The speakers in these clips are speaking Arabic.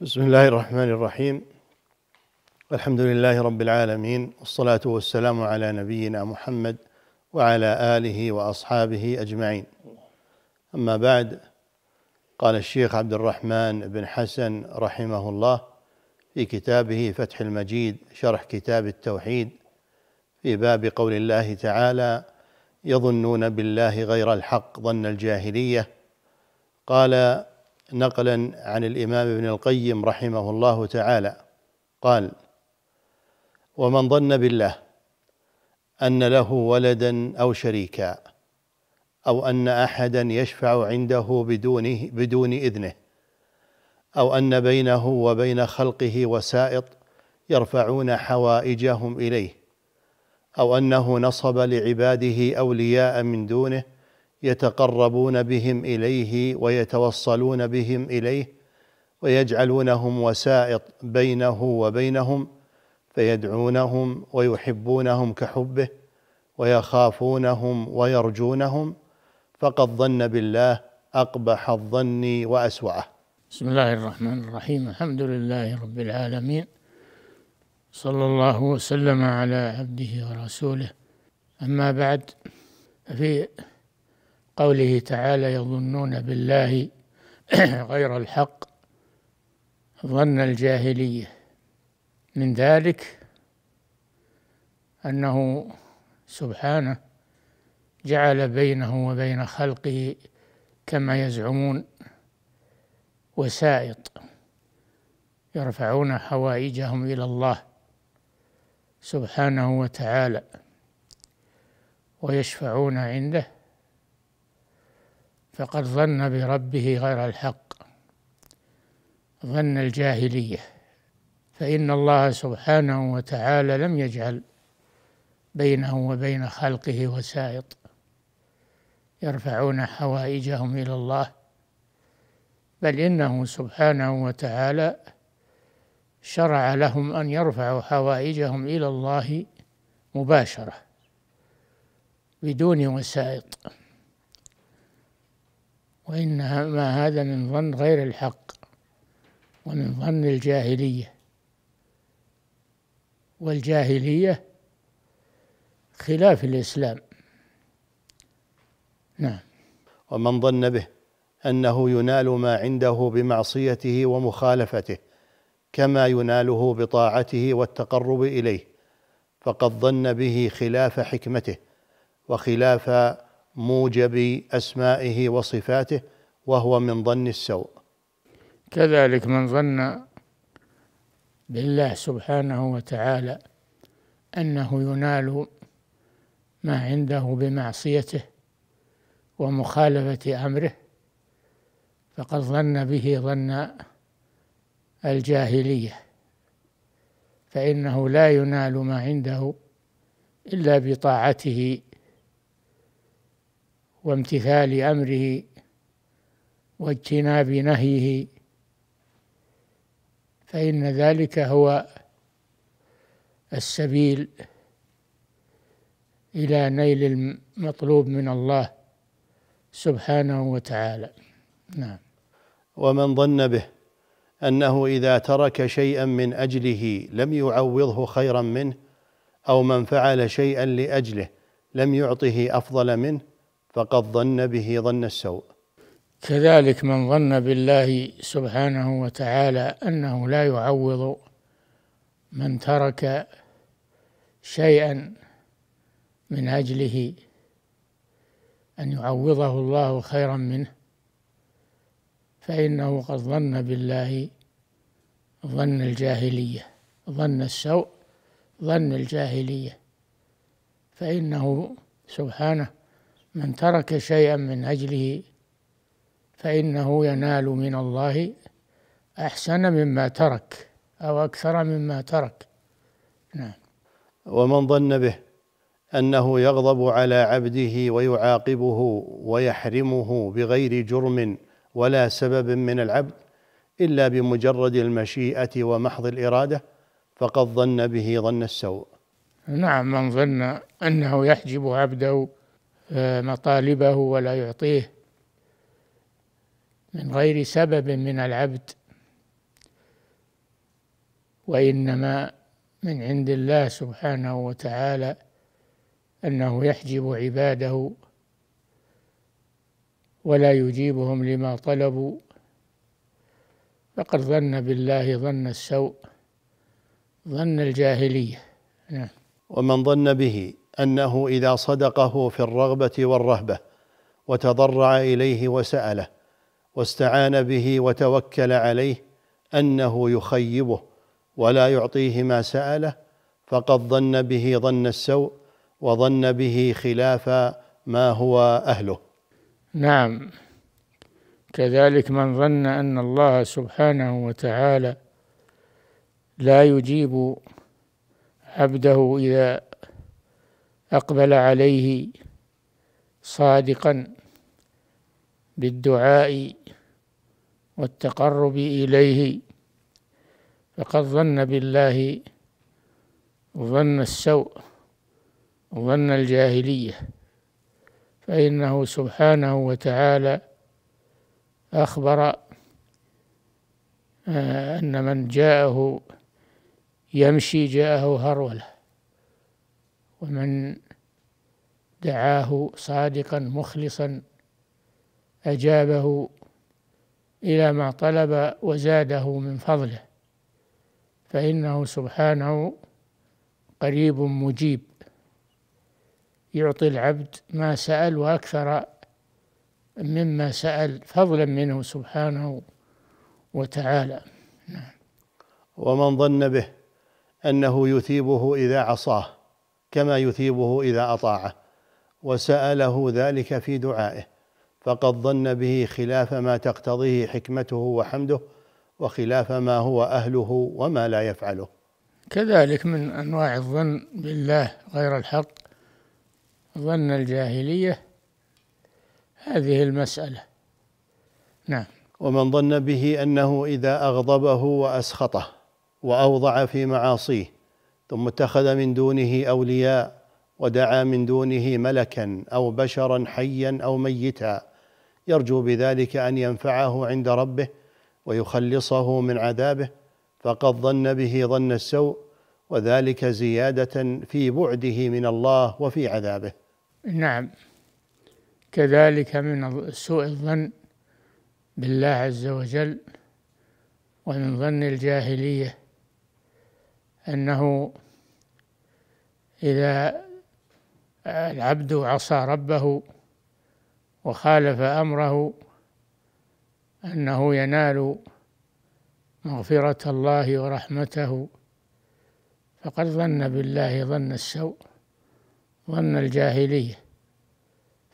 بسم الله الرحمن الرحيم الحمد لله رب العالمين والصلاة والسلام على نبينا محمد وعلى آله وأصحابه أجمعين أما بعد قال الشيخ عبد الرحمن بن حسن رحمه الله في كتابه فتح المجيد شرح كتاب التوحيد في باب قول الله تعالى يظنون بالله غير الحق ظن الجاهليه قال نقلا عن الامام ابن القيم رحمه الله تعالى قال ومن ظن بالله ان له ولدا او شريكا او ان احدا يشفع عنده بدونه بدون اذنه او ان بينه وبين خلقه وسائط يرفعون حوائجهم اليه او انه نصب لعباده اولياء من دونه يتقربون بهم اليه ويتوصلون بهم اليه ويجعلونهم وسائط بينه وبينهم فيدعونهم ويحبونهم كحبه ويخافونهم ويرجونهم فقد ظن بالله اقبح الظن واسوعه. بسم الله الرحمن الرحيم، الحمد لله رب العالمين صلى الله وسلم على عبده ورسوله اما بعد في قوله تعالى يظنون بالله غير الحق ظن الجاهلية من ذلك أنه سبحانه جعل بينه وبين خلقه كما يزعمون وسائط يرفعون حوائجهم إلى الله سبحانه وتعالى ويشفعون عنده فقد ظن بربه غير الحق ظن الجاهليه فان الله سبحانه وتعالى لم يجعل بينه وبين خلقه وسائط يرفعون حوائجهم الى الله بل انه سبحانه وتعالى شرع لهم ان يرفعوا حوائجهم الى الله مباشره بدون وسائط وإنما هذا من ظن غير الحق ومن ظن الجاهلية والجاهلية خلاف الإسلام نعم ومن ظن به أنه ينال ما عنده بمعصيته ومخالفته كما يناله بطاعته والتقرب إليه فقد ظن به خلاف حكمته وخلاف موجب اسمائه وصفاته وهو من ظن السوء كذلك من ظن بالله سبحانه وتعالى انه ينال ما عنده بمعصيته ومخالفه امره فقد ظن به ظن الجاهليه فانه لا ينال ما عنده الا بطاعته وامتثال امره واجتناب نهيه فان ذلك هو السبيل الى نيل المطلوب من الله سبحانه وتعالى نعم ومن ظن به انه اذا ترك شيئا من اجله لم يعوضه خيرا منه او من فعل شيئا لاجله لم يعطه افضل منه فقد ظن به ظن السوء كذلك من ظن بالله سبحانه وتعالى انه لا يعوض من ترك شيئا من اجله ان يعوضه الله خيرا منه فانه قد ظن بالله ظن الجاهليه ظن السوء ظن الجاهليه فانه سبحانه من ترك شيئا من أجله فإنه ينال من الله أحسن مما ترك أو أكثر مما ترك نعم ومن ظن به أنه يغضب على عبده ويعاقبه ويحرمه بغير جرم ولا سبب من العبد إلا بمجرد المشيئة ومحض الإرادة فقد ظن به ظن السوء نعم من ظن أنه يحجب عبده آه، مطالبه ولا يعطيه من غير سبب من العبد وانما من عند الله سبحانه وتعالى انه يحجب عباده ولا يجيبهم لما طلبوا فقد ظن بالله ظن السوء ظن الجاهليه نعم ومن ظن به انه اذا صدقه في الرغبه والرهبه وتضرع اليه وساله واستعان به وتوكل عليه انه يخيبه ولا يعطيه ما ساله فقد ظن به ظن السوء وظن به خلاف ما هو اهله نعم كذلك من ظن ان الله سبحانه وتعالى لا يجيب عبده اذا أقبل عليه صادقا بالدعاء والتقرب إليه فقد ظن بالله ظن السوء ظن الجاهلية فإنه سبحانه وتعالى أخبر آه، أن من جاءه يمشي جاءه هرولة ومن دعاه صادقا مخلصا أجابه إلى ما طلب وزاده من فضله فإنه سبحانه قريب مجيب يعطي العبد ما سأل وأكثر مما سأل فضلا منه سبحانه وتعالى نعم. ومن ظن به أنه يثيبه إذا عصاه كما يثيبه إذا أطاعه وسأله ذلك في دعائه فقد ظن به خلاف ما تقتضيه حكمته وحمده وخلاف ما هو أهله وما لا يفعله كذلك من أنواع الظن بالله غير الحق ظن الجاهلية هذه المسألة نعم ومن ظن به أنه إذا أغضبه وأسخطه وأوضع في معاصيه ثم اتخذ من دونه اولياء ودعا من دونه ملكا او بشرا حيا او ميتا يرجو بذلك ان ينفعه عند ربه ويخلصه من عذابه فقد ظن به ظن السوء وذلك زياده في بعده من الله وفي عذابه نعم كذلك من سوء الظن بالله عز وجل ومن ظن الجاهليه أنه إذا العبد عصى ربه وخالف أمره أنه ينال مغفرة الله ورحمته فقد ظن بالله ظن السوء ظن الجاهلية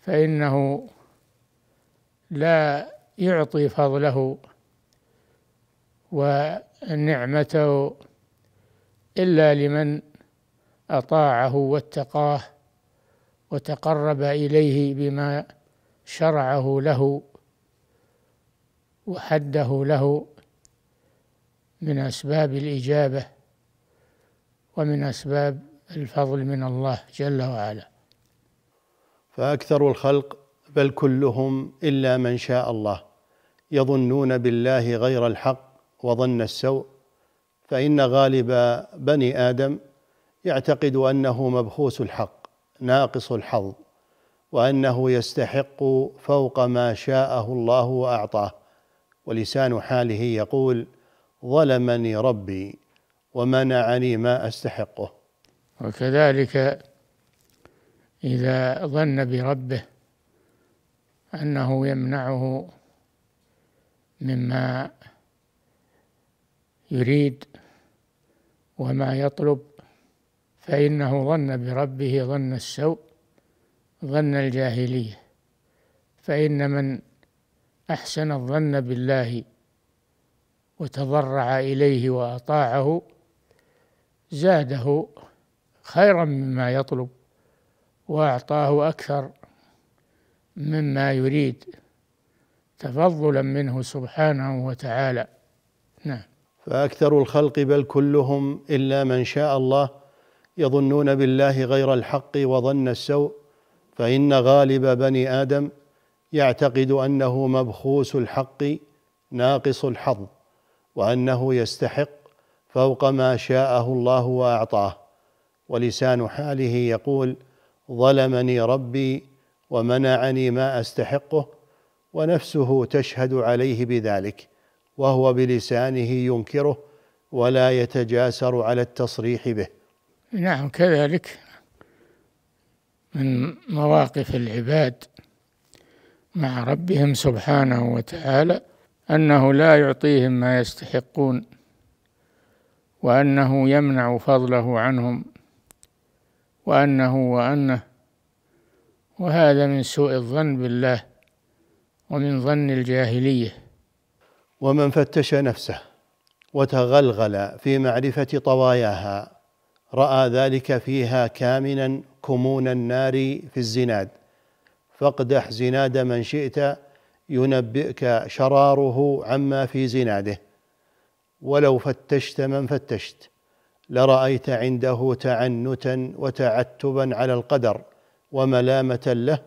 فإنه لا يعطي فضله ونعمته إلا لمن أطاعه واتقاه وتقرب إليه بما شرعه له وحده له من أسباب الإجابة ومن أسباب الفضل من الله جل وعلا فأكثر الخلق بل كلهم إلا من شاء الله يظنون بالله غير الحق وظن السوء فإن غالب بني آدم يعتقد أنه مبخوس الحق ناقص الحظ وأنه يستحق فوق ما شاءه الله وأعطاه ولسان حاله يقول ظلمني ربي ومنعني ما أستحقه وكذلك إذا ظن بربه أنه يمنعه مما يريد وما يطلب فإنه ظن بربه ظن السوء ظن الجاهلية فإن من أحسن الظن بالله وتضرع إليه وأطاعه زاده خيرا مما يطلب وأعطاه أكثر مما يريد تفضلا منه سبحانه وتعالى نعم فاكثر الخلق بل كلهم الا من شاء الله يظنون بالله غير الحق وظن السوء فان غالب بني ادم يعتقد انه مبخوس الحق ناقص الحظ وانه يستحق فوق ما شاءه الله واعطاه ولسان حاله يقول ظلمني ربي ومنعني ما استحقه ونفسه تشهد عليه بذلك وهو بلسانه ينكره ولا يتجاسر على التصريح به نعم كذلك من مواقف العباد مع ربهم سبحانه وتعالى انه لا يعطيهم ما يستحقون وانه يمنع فضله عنهم وانه وانه وهذا من سوء الظن بالله ومن ظن الجاهليه ومن فتش نفسه وتغلغل في معرفه طواياها راى ذلك فيها كامنا كمون النار في الزناد فاقدح زناد من شئت ينبئك شراره عما في زناده ولو فتشت من فتشت لرايت عنده تعنتا وتعتبا على القدر وملامه له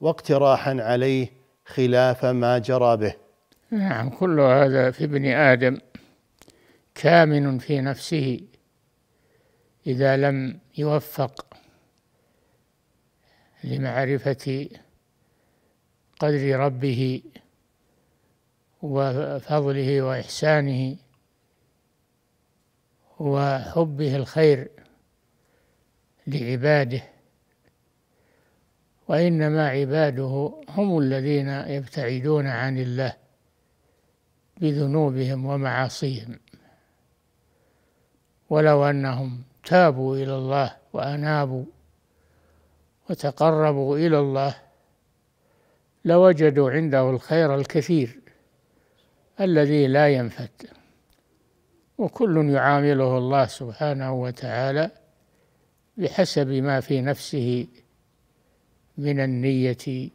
واقتراحا عليه خلاف ما جرى به نعم كل هذا في ابن آدم كامن في نفسه إذا لم يوفق لمعرفة قدر ربه وفضله وإحسانه وحبه الخير لعباده وإنما عباده هم الذين يبتعدون عن الله بذنوبهم ومعاصيهم ولو انهم تابوا الى الله وانابوا وتقربوا الى الله لوجدوا عنده الخير الكثير الذي لا ينفد وكل يعامله الله سبحانه وتعالى بحسب ما في نفسه من النيه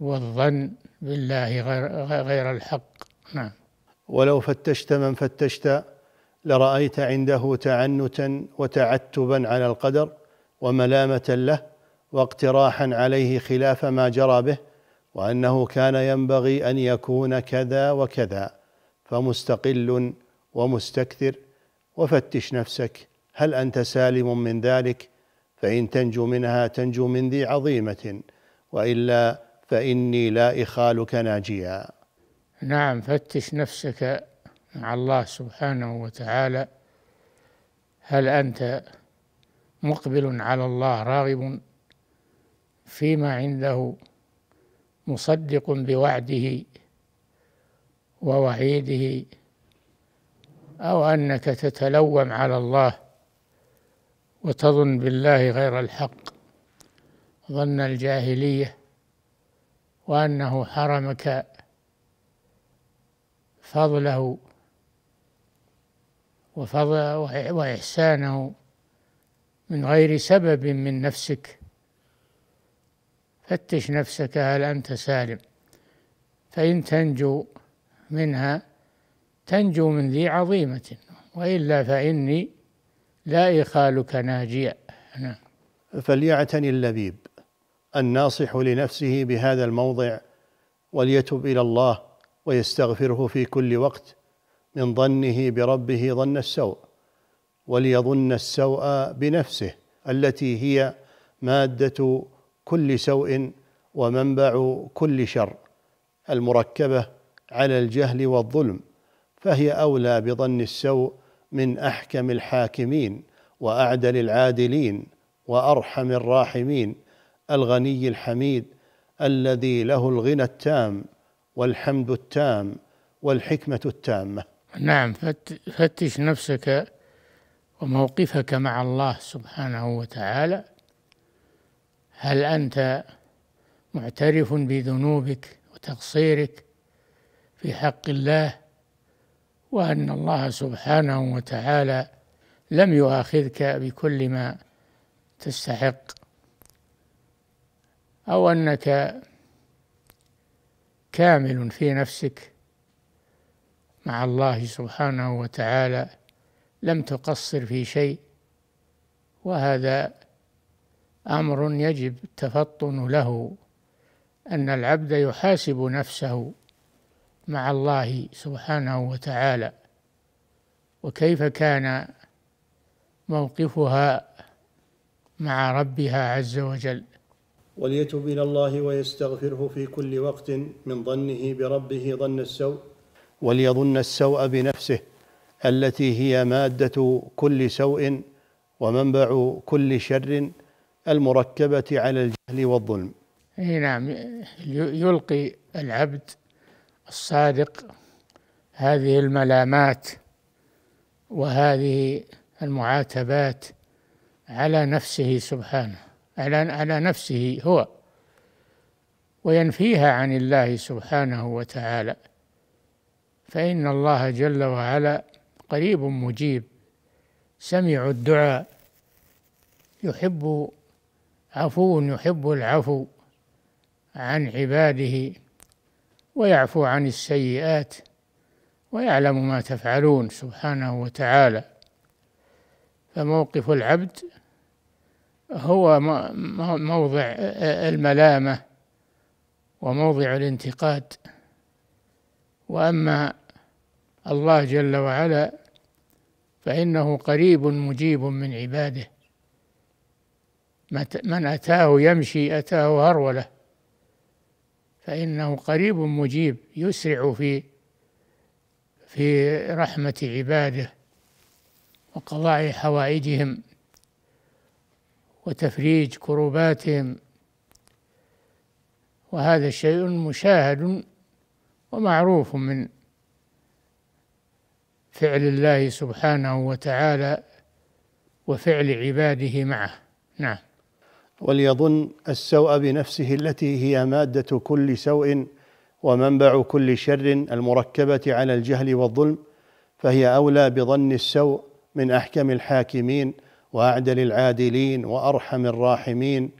والظن بالله غير, غير الحق نعم ولو فتشت من فتشت لرأيت عنده تعنتا وتعتبا على القدر وملامة له واقتراحا عليه خلاف ما جرى به وأنه كان ينبغي أن يكون كذا وكذا فمستقل ومستكثر وفتش نفسك هل أنت سالم من ذلك فإن تنجو منها تنجو من ذي عظيمة وإلا فإني لا إخالك ناجيا نعم فتش نفسك مع الله سبحانه وتعالى هل أنت مقبل على الله راغب فيما عنده مصدق بوعده ووعيده أو أنك تتلوم على الله وتظن بالله غير الحق ظن الجاهليه وأنه حرمك فضله وفضل وإحسانه من غير سبب من نفسك فتش نفسك هل أنت سالم فإن تنجو منها تنجو من ذي عظيمة وإلا فإني لا إخالك ناجيا نعم فليعتني اللبيب الناصح لنفسه بهذا الموضع وليتب الى الله ويستغفره في كل وقت من ظنه بربه ظن السوء وليظن السوء بنفسه التي هي ماده كل سوء ومنبع كل شر المركبه على الجهل والظلم فهي اولى بظن السوء من احكم الحاكمين واعدل العادلين وارحم الراحمين الغني الحميد الذي له الغنى التام والحمد التام والحكمة التامة نعم فتش نفسك وموقفك مع الله سبحانه وتعالى هل أنت معترف بذنوبك وتقصيرك في حق الله وأن الله سبحانه وتعالى لم يؤاخذك بكل ما تستحق أو أنك كامل في نفسك مع الله سبحانه وتعالى لم تقصر في شيء وهذا امر يجب التفطن له ان العبد يحاسب نفسه مع الله سبحانه وتعالى وكيف كان موقفها مع ربها عز وجل وليتب إلى الله ويستغفره في كل وقت من ظنه بربه ظن السوء وليظن السوء بنفسه التي هي مادة كل سوء ومنبع كل شر المركبة على الجهل والظلم نعم يلقي العبد الصادق هذه الملامات وهذه المعاتبات على نفسه سبحانه على على نفسه هو وينفيها عن الله سبحانه وتعالى فإن الله جل وعلا قريب مجيب سميع الدعاء يحب عفو يحب العفو عن عباده ويعفو عن السيئات ويعلم ما تفعلون سبحانه وتعالى فموقف العبد هو موضع الملامة وموضع الانتقاد وأما الله جل وعلا فإنه قريب مجيب من عباده من أتاه يمشي أتاه هرولة فإنه قريب مجيب يسرع في في رحمة عباده وقضاء حوائجهم وتفريج كرباتهم وهذا شيء مشاهد ومعروف من فعل الله سبحانه وتعالى وفعل عباده معه نعم وليظن السوء بنفسه التي هي ماده كل سوء ومنبع كل شر المركبه على الجهل والظلم فهي اولى بظن السوء من احكم الحاكمين واعدل العادلين وارحم الراحمين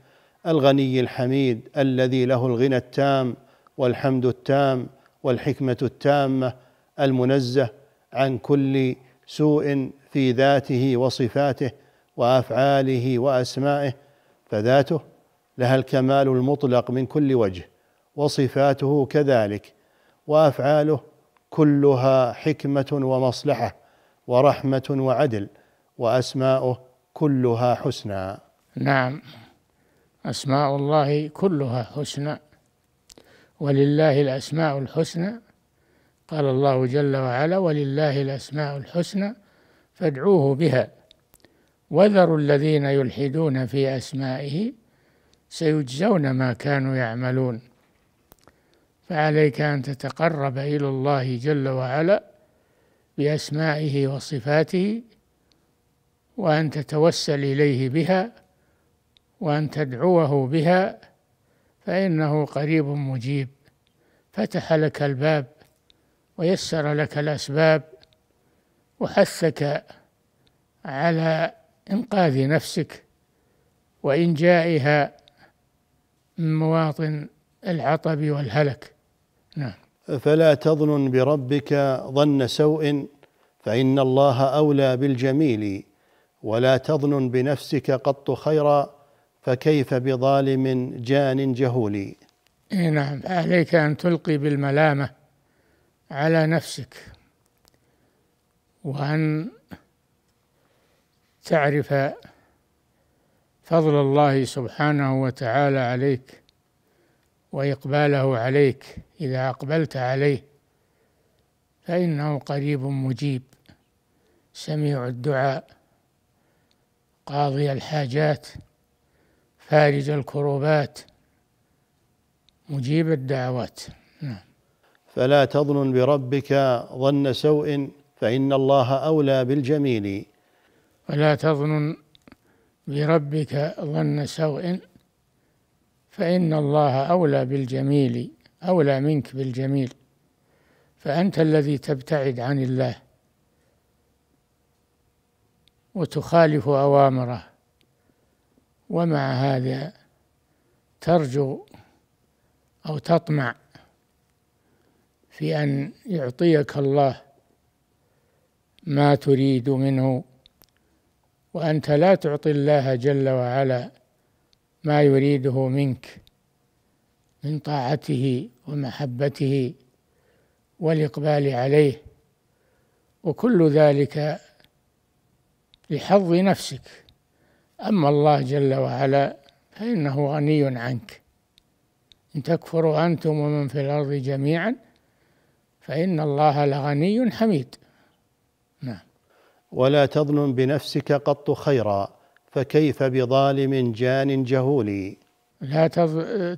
الغني الحميد الذي له الغنى التام والحمد التام والحكمه التامه المنزه عن كل سوء في ذاته وصفاته وافعاله واسمائه فذاته لها الكمال المطلق من كل وجه وصفاته كذلك وافعاله كلها حكمه ومصلحه ورحمه وعدل واسماؤه كلها حسنى نعم أسماء الله كلها حسنى ولله الأسماء الحسنى قال الله جل وعلا ولله الأسماء الحسنى فادعوه بها وذروا الذين يلحدون في أسمائه سيجزون ما كانوا يعملون فعليك أن تتقرب إلى الله جل وعلا بأسمائه وصفاته وأن تتوسل إليه بها وأن تدعوه بها فإنه قريب مجيب فتح لك الباب ويسر لك الأسباب وحثك على إنقاذ نفسك وإنجائها من مواطن العطب والهلك نعم فلا تظن بربك ظن سوء فإن الله أولى بالجميل ولا تظن بنفسك قط خيرا فكيف بظالم جان جهول إيه نعم عليك أن تلقي بالملامة على نفسك وأن تعرف فضل الله سبحانه وتعالى عليك وإقباله عليك إذا أقبلت عليه فإنه قريب مجيب سميع الدعاء قاضي الحاجات فارج الكروبات مجيب الدعوات نعم فلا تظن بربك ظن سوء فإن الله أولى بالجميل ولا تظن بربك ظن سوء فإن الله أولى بالجميل أولى منك بالجميل فأنت الذي تبتعد عن الله وتخالف أوامره ومع هذا ترجو أو تطمع في أن يعطيك الله ما تريد منه وأنت لا تعطي الله جل وعلا ما يريده منك من طاعته ومحبته والإقبال عليه وكل ذلك لحظ نفسك أما الله جل وعلا فإنه غني عنك إن تكفروا أنتم ومن في الأرض جميعا فإن الله لغني حميد نعم ولا تظن بنفسك قط خيرا فكيف بظالم جان جهول لا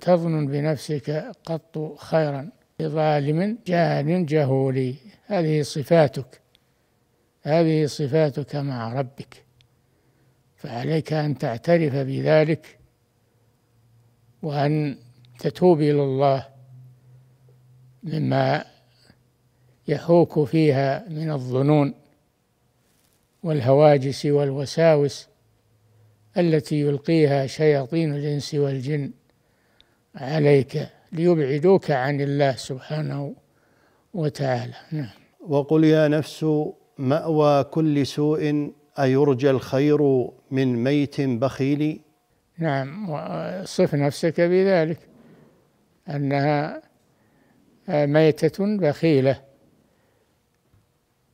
تظن بنفسك قط خيرا بظالم جان جهول هذه صفاتك هذه صفاتك مع ربك فعليك أن تعترف بذلك وأن تتوب إلى الله مما يحوك فيها من الظنون والهواجس والوساوس التي يلقيها شياطين الإنس والجن عليك ليبعدوك عن الله سبحانه وتعالى نعم وقل يا نفس ماوى كل سوء ايرجى الخير من ميت بخيل نعم وصف نفسك بذلك انها ميته بخيله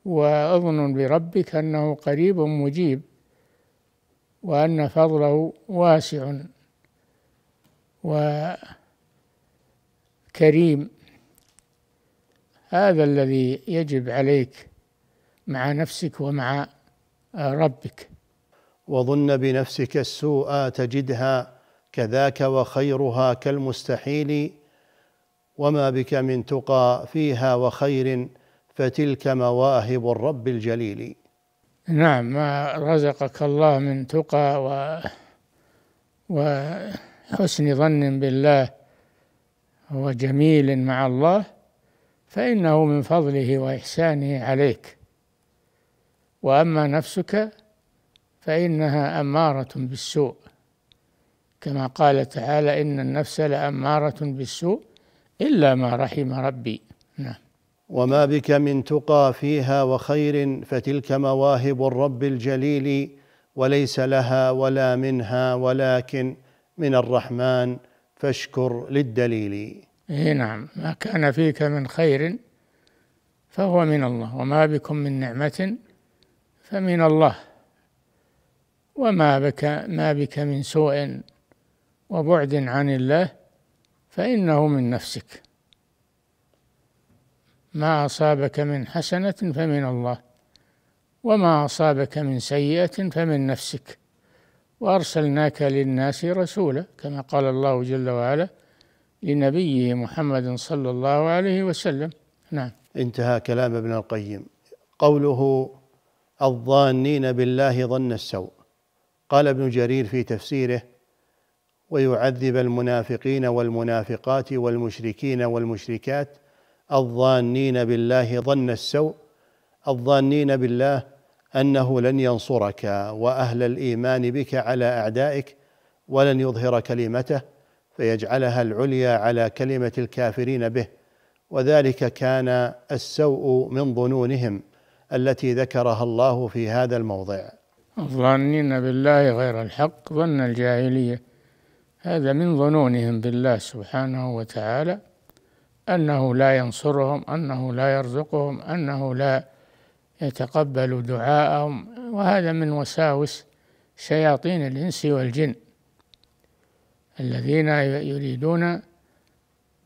واظن بربك انه قريب مجيب وان فضله واسع وكريم هذا الذي يجب عليك مع نفسك ومع آه، ربك وظن بنفسك السوء تجدها كذاك وخيرها كالمستحيل وما بك من تقى فيها وخير فتلك مواهب الرب الجليل نعم ما رزقك الله من تقى و وحسن ظن بالله وجميل مع الله فإنه من فضله وإحسانه عليك واما نفسك فانها اماره بالسوء كما قال تعالى ان النفس لاماره بالسوء الا ما رحم ربي نعم وما بك من تقى فيها وخير فتلك مواهب الرب الجليل وليس لها ولا منها ولكن من الرحمن فاشكر للدليل اي نعم ما كان فيك من خير فهو من الله وما بكم من نعمه فمن الله وما بك ما بك من سوء وبعد عن الله فإنه من نفسك ما أصابك من حسنة فمن الله وما أصابك من سيئة فمن نفسك وأرسلناك للناس رسولا كما قال الله جل وعلا لنبيه محمد صلى الله عليه وسلم نعم انتهى كلام ابن القيم قوله الظانين بالله ظن السوء قال ابن جرير في تفسيره ويعذب المنافقين والمنافقات والمشركين والمشركات الظانين بالله ظن السوء الظانين بالله انه لن ينصرك واهل الايمان بك على اعدائك ولن يظهر كلمته فيجعلها العليا على كلمه الكافرين به وذلك كان السوء من ظنونهم التي ذكرها الله في هذا الموضع الظانين بالله غير الحق ظن الجاهلية هذا من ظنونهم بالله سبحانه وتعالى أنه لا ينصرهم أنه لا يرزقهم أنه لا يتقبل دعاءهم وهذا من وساوس شياطين الإنس والجن الذين يريدون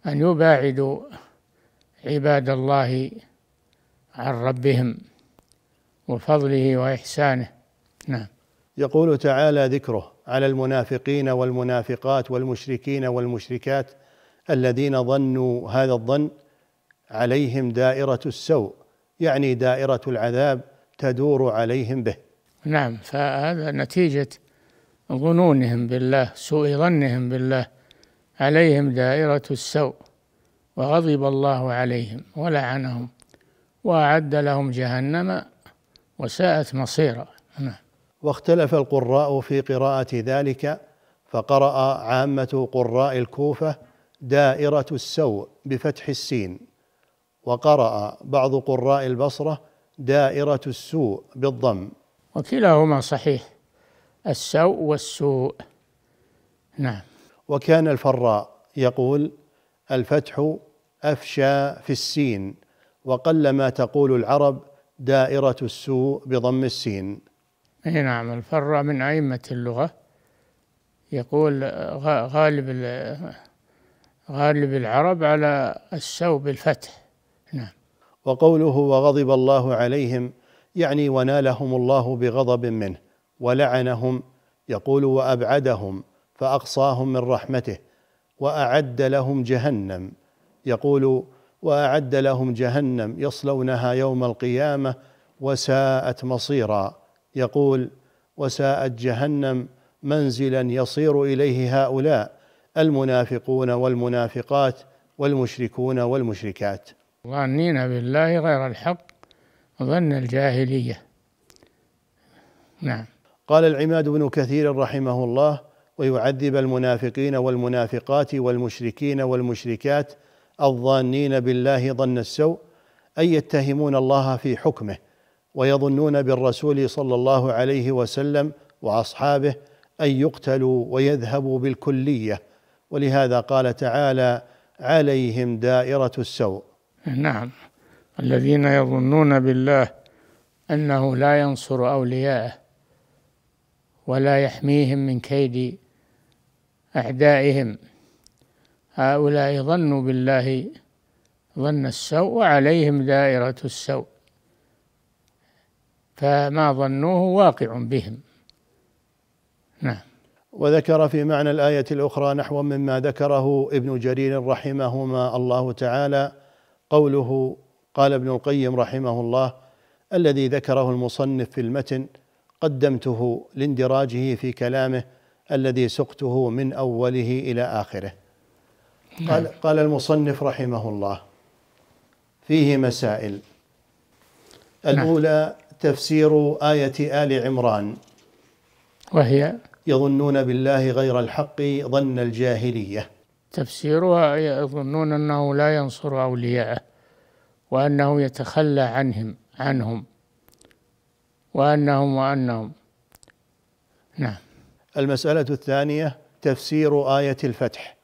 أن يباعدوا عباد الله عن ربهم وفضله وإحسانه نعم يقول تعالى ذكره على المنافقين والمنافقات والمشركين والمشركات الذين ظنوا هذا الظن عليهم دائرة السوء يعني دائرة العذاب تدور عليهم به نعم فهذا نتيجة ظنونهم بالله سوء ظنهم بالله عليهم دائرة السوء وغضب الله عليهم ولعنهم وأعد لهم جهنم وساءت مصيرا نعم. واختلف القراء في قراءة ذلك فقرأ عامة قراء الكوفة دائرة السوء بفتح السين وقرأ بعض قراء البصرة دائرة السوء بالضم وكلاهما صحيح السوء والسوء نعم وكان الفراء يقول الفتح أفشى في السين وقل ما تقول العرب دائرة السوء بضم السين اي نعم الفراء من أئمة اللغة يقول غالب غالب العرب على السوء بالفتح نعم وقوله وغضب الله عليهم يعني ونالهم الله بغضب منه ولعنهم يقول وأبعدهم فأقصاهم من رحمته وأعد لهم جهنم يقول واعد لهم جهنم يصلونها يوم القيامه وساءت مصيرا يقول وساءت جهنم منزلا يصير اليه هؤلاء المنافقون والمنافقات والمشركون والمشركات ظانين بالله غير الحق ظن الجاهليه نعم قال العماد بن كثير رحمه الله ويعذب المنافقين والمنافقات والمشركين والمشركات الظانين بالله ظن السوء أي يتهمون الله في حكمه ويظنون بالرسول صلى الله عليه وسلم وأصحابه أن يقتلوا ويذهبوا بالكلية ولهذا قال تعالى عليهم دائرة السوء نعم الذين يظنون بالله أنه لا ينصر أولياءه ولا يحميهم من كيد أعدائهم هؤلاء ظنوا بالله ظن السوء وعليهم دائرة السوء فما ظنوه واقع بهم نعم وذكر في معنى الآية الأخرى نحو مما ذكره ابن جرير رحمهما الله تعالى قوله قال ابن القيم رحمه الله الذي ذكره المصنف في المتن قدمته لاندراجه في كلامه الذي سقته من أوله إلى آخره قال, قال المصنف رحمه الله فيه مسائل نعم. الأولى تفسير آية آل عمران وهي يظنون بالله غير الحق ظن الجاهلية تفسيرها يظنون أنه لا ينصر أولياءه وأنه يتخلى عنهم عنهم وأنهم وأنهم نعم المسألة الثانية تفسير آية الفتح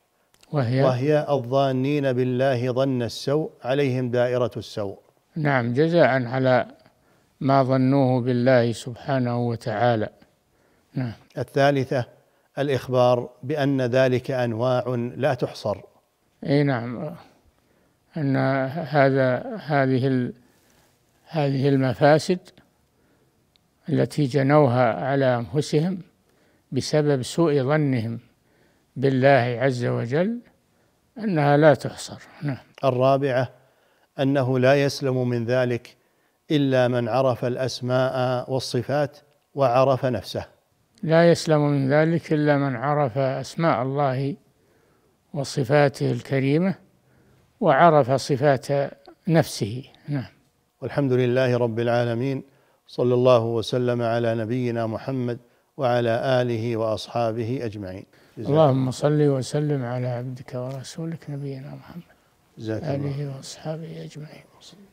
وهي وهي الظانين بالله ظن السوء عليهم دائرة السوء نعم جزاء على ما ظنوه بالله سبحانه وتعالى نعم الثالثة الإخبار بأن ذلك أنواع لا تحصر أي نعم أن هذا هذه هذه المفاسد التي جنوها على أنفسهم بسبب سوء ظنهم بالله عز وجل أنها لا تحصر نعم الرابعة أنه لا يسلم من ذلك إلا من عرف الأسماء والصفات وعرف نفسه لا يسلم من ذلك إلا من عرف أسماء الله وصفاته الكريمة وعرف صفات نفسه نعم والحمد لله رب العالمين صلى الله وسلم على نبينا محمد وعلى آله وأصحابه أجمعين اللهم صل وسلم على عبدك ورسولك نبينا محمد آله وأصحابه أجمعين